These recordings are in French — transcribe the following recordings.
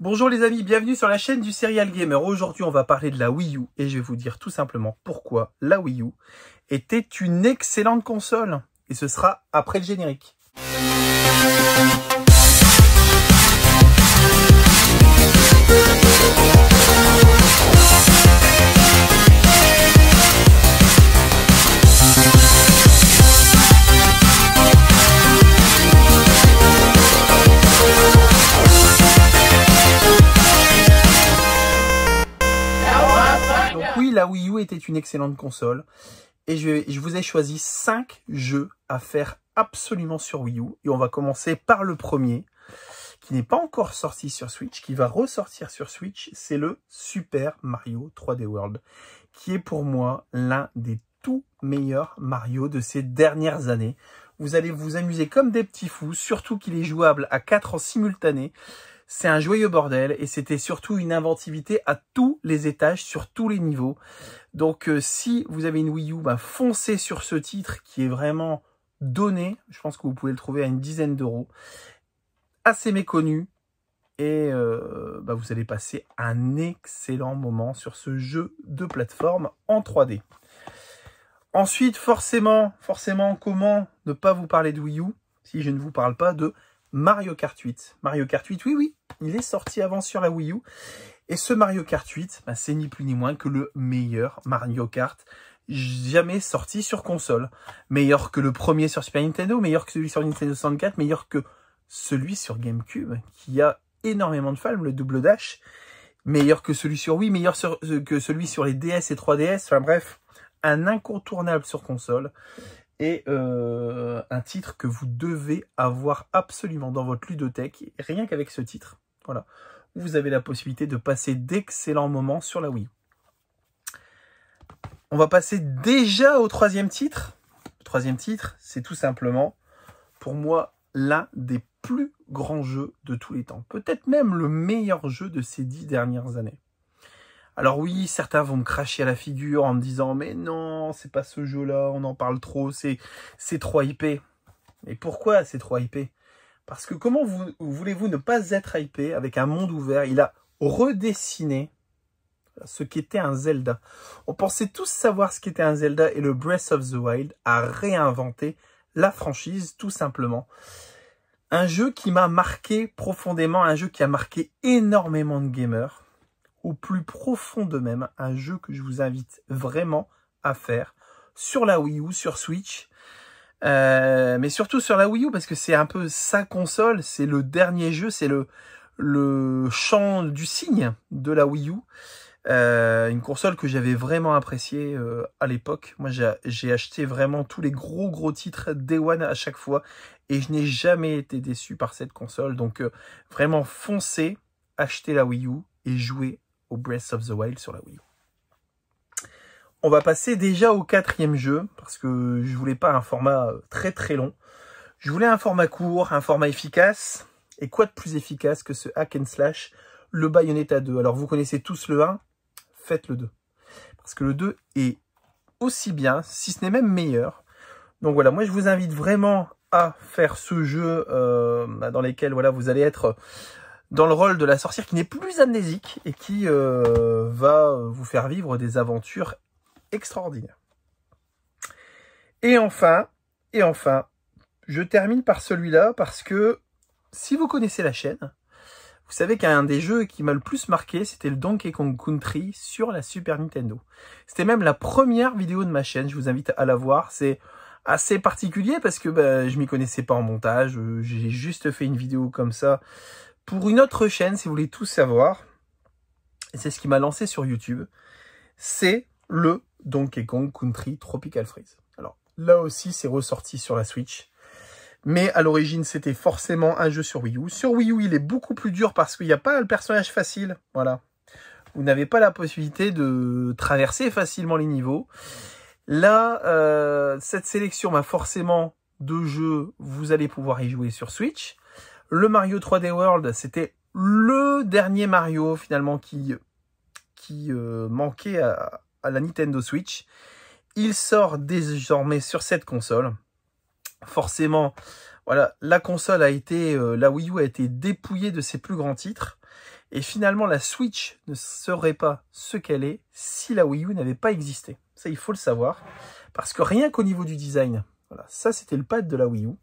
Bonjour les amis, bienvenue sur la chaîne du Serial Gamer. Aujourd'hui, on va parler de la Wii U et je vais vous dire tout simplement pourquoi la Wii U était une excellente console. Et ce sera après le générique. était une excellente console. Et je, vous ai choisi 5 jeux à faire absolument sur Wii U. Et on va commencer par le premier, qui n'est pas encore sorti sur Switch, qui va ressortir sur Switch. C'est le Super Mario 3D World, qui est pour moi l'un des tout meilleurs Mario de ces dernières années. Vous allez vous amuser comme des petits fous, surtout qu'il est jouable à 4 en simultané. C'est un joyeux bordel et c'était surtout une inventivité à tous les étages, sur tous les niveaux. Donc euh, si vous avez une Wii U, bah, foncez sur ce titre qui est vraiment donné. Je pense que vous pouvez le trouver à une dizaine d'euros. Assez méconnu. Et euh, bah, vous allez passer un excellent moment sur ce jeu de plateforme en 3D. Ensuite, forcément, forcément, comment ne pas vous parler de Wii U si je ne vous parle pas de Mario Kart 8. Mario Kart 8, oui, oui, il est sorti avant sur la Wii U. Et ce Mario Kart 8, bah, c'est ni plus ni moins que le meilleur Mario Kart jamais sorti sur console. Meilleur que le premier sur Super Nintendo, meilleur que celui sur Nintendo 64, meilleur que celui sur GameCube, qui a énormément de femmes, le double dash. Meilleur que celui sur Wii, meilleur euh, que celui sur les DS et 3DS. Enfin bref, un incontournable sur console. Et euh, un titre que vous devez avoir absolument dans votre ludothèque, rien qu'avec ce titre. Voilà. Vous avez la possibilité de passer d'excellents moments sur la Wii. On va passer déjà au troisième titre. Le troisième titre, c'est tout simplement, pour moi, l'un des plus grands jeux de tous les temps. Peut-être même le meilleur jeu de ces dix dernières années. Alors oui, certains vont me cracher à la figure en me disant mais non, c'est pas ce jeu-là, on en parle trop, c'est c'est trop hypé. Mais pourquoi c'est trop hypé Parce que comment voulez-vous ne pas être hypé avec un monde ouvert Il a redessiné ce qu'était un Zelda. On pensait tous savoir ce qu'était un Zelda et le Breath of the Wild a réinventé la franchise tout simplement. Un jeu qui m'a marqué profondément, un jeu qui a marqué énormément de gamers au plus profond de même un jeu que je vous invite vraiment à faire sur la Wii U, sur Switch, euh, mais surtout sur la Wii U parce que c'est un peu sa console, c'est le dernier jeu, c'est le le champ du signe de la Wii U. Euh, une console que j'avais vraiment appréciée euh, à l'époque. Moi, j'ai acheté vraiment tous les gros gros titres Day One à chaque fois et je n'ai jamais été déçu par cette console. Donc, vraiment foncez, achetez la Wii U et jouez au Breath of the Wild sur la Wii. On va passer déjà au quatrième jeu, parce que je voulais pas un format euh, très très long. Je voulais un format court, un format efficace. Et quoi de plus efficace que ce hack and slash, le à 2 Alors vous connaissez tous le 1, faites le 2. Parce que le 2 est aussi bien, si ce n'est même meilleur. Donc voilà, moi je vous invite vraiment à faire ce jeu euh, bah, dans lequel voilà vous allez être dans le rôle de la sorcière qui n'est plus amnésique et qui euh, va vous faire vivre des aventures extraordinaires. Et enfin, et enfin, je termine par celui-là parce que si vous connaissez la chaîne, vous savez qu'un des jeux qui m'a le plus marqué, c'était le Donkey Kong Country sur la Super Nintendo. C'était même la première vidéo de ma chaîne, je vous invite à la voir. C'est assez particulier parce que je bah, je m'y connaissais pas en montage. Euh, j'ai juste fait une vidéo comme ça pour une autre chaîne, si vous voulez tout savoir, et c'est ce qui m'a lancé sur YouTube, c'est le Donkey Kong Country Tropical Freeze. Alors là aussi, c'est ressorti sur la Switch. Mais à l'origine, c'était forcément un jeu sur Wii U. Sur Wii U, il est beaucoup plus dur parce qu'il n'y a pas le personnage facile. Voilà. Vous n'avez pas la possibilité de traverser facilement les niveaux. Là, euh, cette sélection va forcément de jeux, vous allez pouvoir y jouer sur Switch. Le Mario 3D World, c'était le dernier Mario finalement qui, qui euh, manquait à, la Nintendo Switch. Il sort désormais sur cette console. Forcément, voilà, la console a été, euh, la Wii U a été dépouillée de ses plus grands titres. Et finalement, la Switch ne serait pas ce qu'elle est si la Wii U n'avait pas existé. Ça, il faut le savoir. Parce que rien qu'au niveau du design, voilà, ça c'était le pad de la Wii U.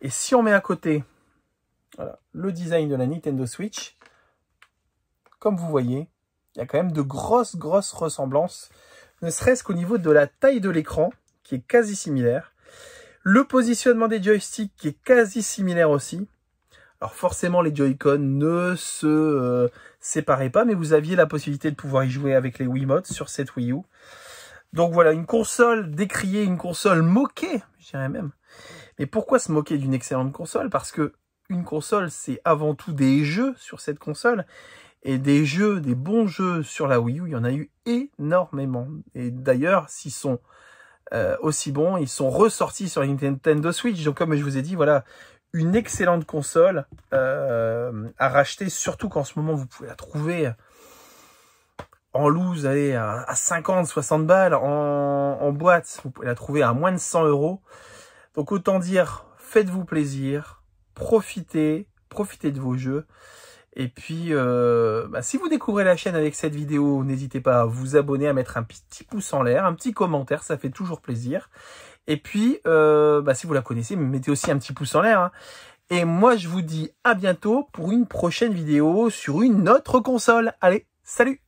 Et si on met à côté le design de la Nintendo Switch. Comme vous voyez, il y a quand même de grosses, grosses ressemblances, ne serait-ce qu'au niveau de la taille de l'écran, qui est quasi similaire. Le positionnement des joysticks, qui est quasi similaire aussi. Alors forcément, les Joy-Con ne se euh, séparaient pas, mais vous aviez la possibilité de pouvoir y jouer avec les Wiimotes sur cette Wii U. Donc voilà, une console décriée, une console moquée, je dirais même. Mais pourquoi se moquer d'une excellente console Parce que une console, c'est avant tout des jeux sur cette console. Et des jeux, des bons jeux sur la Wii U, il y en a eu énormément. Et d'ailleurs, s'ils sont euh, aussi bons, ils sont ressortis sur Nintendo Switch. Donc comme je vous ai dit, voilà, une excellente console euh, à racheter, surtout qu'en ce moment, vous pouvez la trouver en loose, allez, à 50, 60 balles, en, en boîte, vous pouvez la trouver à moins de 100 euros. Donc autant dire, faites-vous plaisir, profitez, profitez de vos jeux. Et puis, euh, bah, si vous découvrez la chaîne avec cette vidéo, n'hésitez pas à vous abonner, à mettre un petit pouce en l'air, un petit commentaire, ça fait toujours plaisir. Et puis, euh, bah, si vous la connaissez, mettez aussi un petit pouce en l'air. Hein. Et moi, je vous dis à bientôt pour une prochaine vidéo sur une autre console. Allez, salut